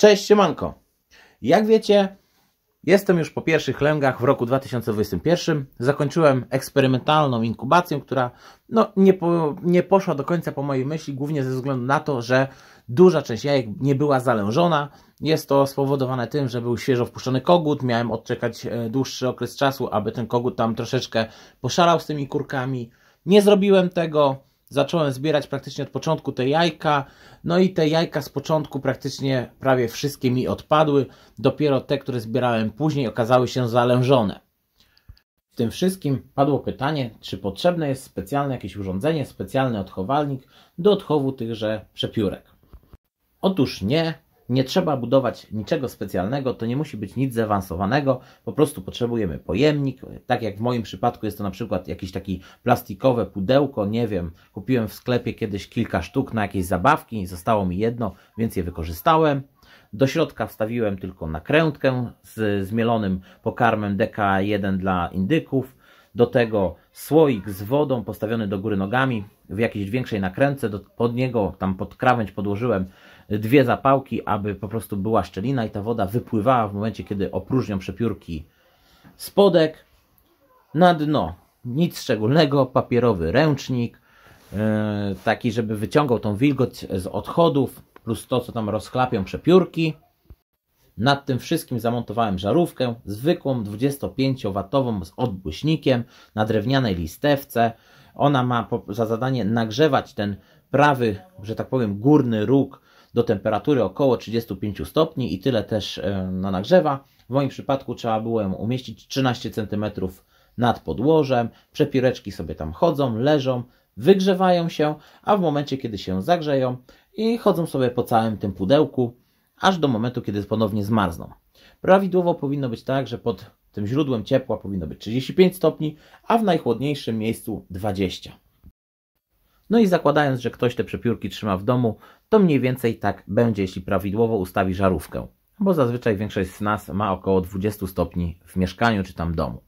Cześć, siemanko. Jak wiecie, jestem już po pierwszych lęgach w roku 2021. Zakończyłem eksperymentalną inkubację, która no, nie, po, nie poszła do końca po mojej myśli, głównie ze względu na to, że duża część jajek nie była zalężona. Jest to spowodowane tym, że był świeżo wpuszczony kogut, miałem odczekać e, dłuższy okres czasu, aby ten kogut tam troszeczkę poszalał z tymi kurkami. Nie zrobiłem tego, zacząłem zbierać praktycznie od początku te jajka, no i te jajka z początku praktycznie prawie wszystkie mi odpadły, dopiero te, które zbierałem później okazały się zalężone. W tym wszystkim padło pytanie, czy potrzebne jest specjalne jakieś urządzenie, specjalny odchowalnik do odchowu tychże przepiórek. Otóż nie, nie trzeba budować niczego specjalnego, to nie musi być nic zaawansowanego, po prostu potrzebujemy pojemnik, tak jak w moim przypadku jest to na przykład jakieś takie plastikowe pudełko, nie wiem, kupiłem w sklepie kiedyś kilka sztuk na jakieś zabawki, zostało mi jedno, więc je wykorzystałem. Do środka wstawiłem tylko nakrętkę z zmielonym pokarmem DK1 dla indyków, do tego słoik z wodą postawiony do góry nogami w jakiejś większej nakręce do, pod niego tam pod krawędź podłożyłem dwie zapałki, aby po prostu była szczelina i ta woda wypływała w momencie, kiedy opróżnią przepiórki spodek na dno. Nic szczególnego, papierowy ręcznik, yy, taki, żeby wyciągał tą wilgoć z odchodów, plus to, co tam rozchlapią przepiórki. Nad tym wszystkim zamontowałem żarówkę, zwykłą 25W z odbłyśnikiem na drewnianej listewce. Ona ma za zadanie nagrzewać ten prawy, że tak powiem, górny róg do temperatury około 35 stopni i tyle też e, no, nagrzewa. W moim przypadku trzeba było ją umieścić 13 cm nad podłożem. Przepireczki sobie tam chodzą, leżą, wygrzewają się, a w momencie kiedy się zagrzeją i chodzą sobie po całym tym pudełku, aż do momentu, kiedy ponownie zmarzną. Prawidłowo powinno być tak, że pod tym źródłem ciepła powinno być 35 stopni, a w najchłodniejszym miejscu 20. No i zakładając, że ktoś te przepiórki trzyma w domu, to mniej więcej tak będzie, jeśli prawidłowo ustawi żarówkę, bo zazwyczaj większość z nas ma około 20 stopni w mieszkaniu czy tam domu.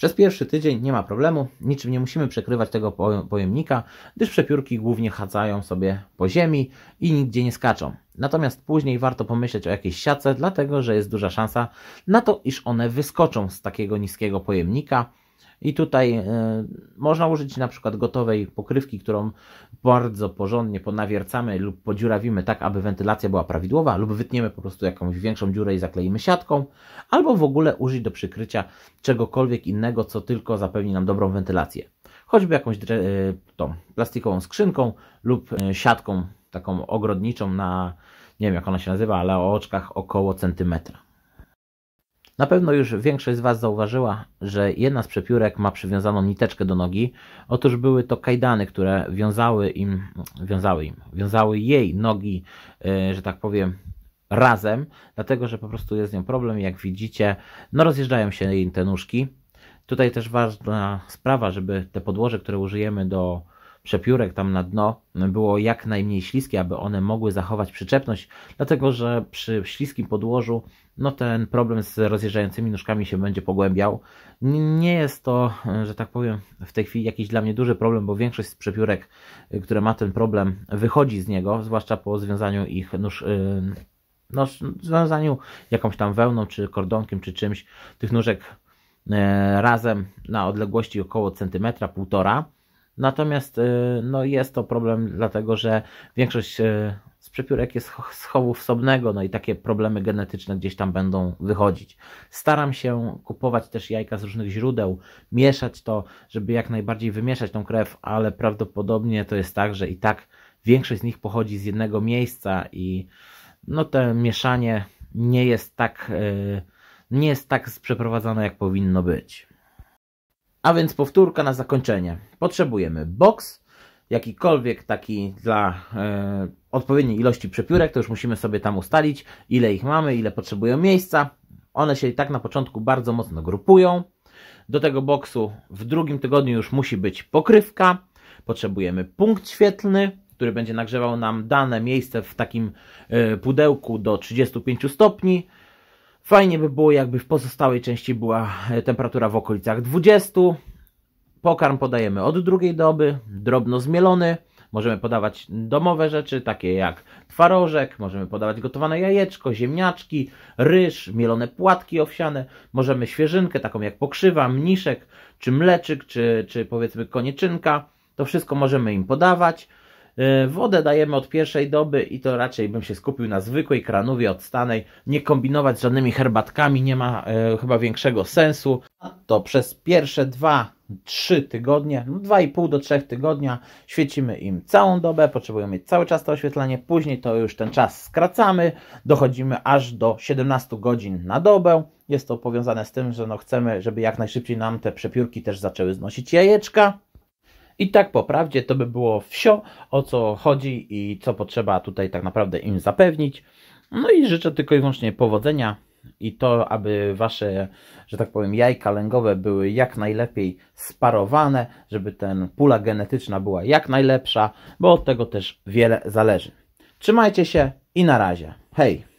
Przez pierwszy tydzień nie ma problemu, niczym nie musimy przekrywać tego pojemnika, gdyż przepiórki głównie chadzają sobie po ziemi i nigdzie nie skaczą. Natomiast później warto pomyśleć o jakiejś siatce, dlatego że jest duża szansa na to, iż one wyskoczą z takiego niskiego pojemnika i tutaj e, można użyć na przykład gotowej pokrywki, którą bardzo porządnie ponawiercamy lub podziurawimy tak, aby wentylacja była prawidłowa, lub wytniemy po prostu jakąś większą dziurę i zakleimy siatką, albo w ogóle użyć do przykrycia czegokolwiek innego, co tylko zapewni nam dobrą wentylację. Choćby jakąś e, tą plastikową skrzynką lub e, siatką taką ogrodniczą na, nie wiem jak ona się nazywa, ale o oczkach około centymetra. Na pewno już większość z Was zauważyła, że jedna z przepiórek ma przywiązaną niteczkę do nogi. Otóż były to kajdany, które wiązały im, wiązały im, wiązały jej nogi, e, że tak powiem, razem, dlatego że po prostu jest z nią problem. Jak widzicie, no rozjeżdżają się jej te nóżki. Tutaj też ważna sprawa, żeby te podłoże, które użyjemy do przepiórek tam na dno no, było jak najmniej śliskie, aby one mogły zachować przyczepność, dlatego że przy śliskim podłożu no ten problem z rozjeżdżającymi nóżkami się będzie pogłębiał. Nie jest to, że tak powiem, w tej chwili jakiś dla mnie duży problem, bo większość z przepiórek, y, które ma ten problem, wychodzi z niego, zwłaszcza po związaniu ich nóż, y, no, związaniu jakąś tam wełną, czy kordonkiem, czy czymś, tych nóżek e, razem na odległości około centymetra, półtora. Natomiast y, no, jest to problem, dlatego że większość y, z przepiórek jest z chowu wsobnego, no i takie problemy genetyczne gdzieś tam będą wychodzić. Staram się kupować też jajka z różnych źródeł, mieszać to, żeby jak najbardziej wymieszać tą krew, ale prawdopodobnie to jest tak, że i tak większość z nich pochodzi z jednego miejsca i no to mieszanie nie jest tak, y, nie jest tak przeprowadzane, jak powinno być. A więc powtórka na zakończenie. Potrzebujemy box, jakikolwiek taki dla e, odpowiedniej ilości przepiórek, to już musimy sobie tam ustalić, ile ich mamy, ile potrzebują miejsca. One się i tak na początku bardzo mocno grupują. Do tego boksu w drugim tygodniu już musi być pokrywka. Potrzebujemy punkt świetlny, który będzie nagrzewał nam dane miejsce w takim e, pudełku do 35 stopni. Fajnie by było, jakby w pozostałej części była e, temperatura w okolicach 20. Pokarm podajemy od drugiej doby, drobno zmielony. Możemy podawać domowe rzeczy, takie jak twarożek, możemy podawać gotowane jajeczko, ziemniaczki, ryż, mielone płatki owsiane. Możemy świeżynkę, taką jak pokrzywa, mniszek, czy mleczyk, czy, czy powiedzmy konieczynka. To wszystko możemy im podawać. E, wodę dajemy od pierwszej doby i to raczej bym się skupił na zwykłej kranuwie odstanej. Nie kombinować z żadnymi herbatkami, nie ma e, chyba większego sensu. To przez pierwsze dwa 3 tygodnie, 2,5 no do 3 tygodnia, świecimy im całą dobę, potrzebują mieć cały czas to oświetlenie, później to już ten czas skracamy, dochodzimy aż do 17 godzin na dobę. Jest to powiązane z tym, że no chcemy, żeby jak najszybciej nam te przepiórki też zaczęły znosić jajeczka. I tak po prawdzie to by było wsio, o co chodzi i co potrzeba tutaj tak naprawdę im zapewnić. No i życzę tylko i wyłącznie powodzenia i to, aby wasze, że tak powiem, jajka lęgowe były jak najlepiej sparowane, żeby ten pula genetyczna była jak najlepsza, bo od tego też wiele zależy. Trzymajcie się i na razie. Hej!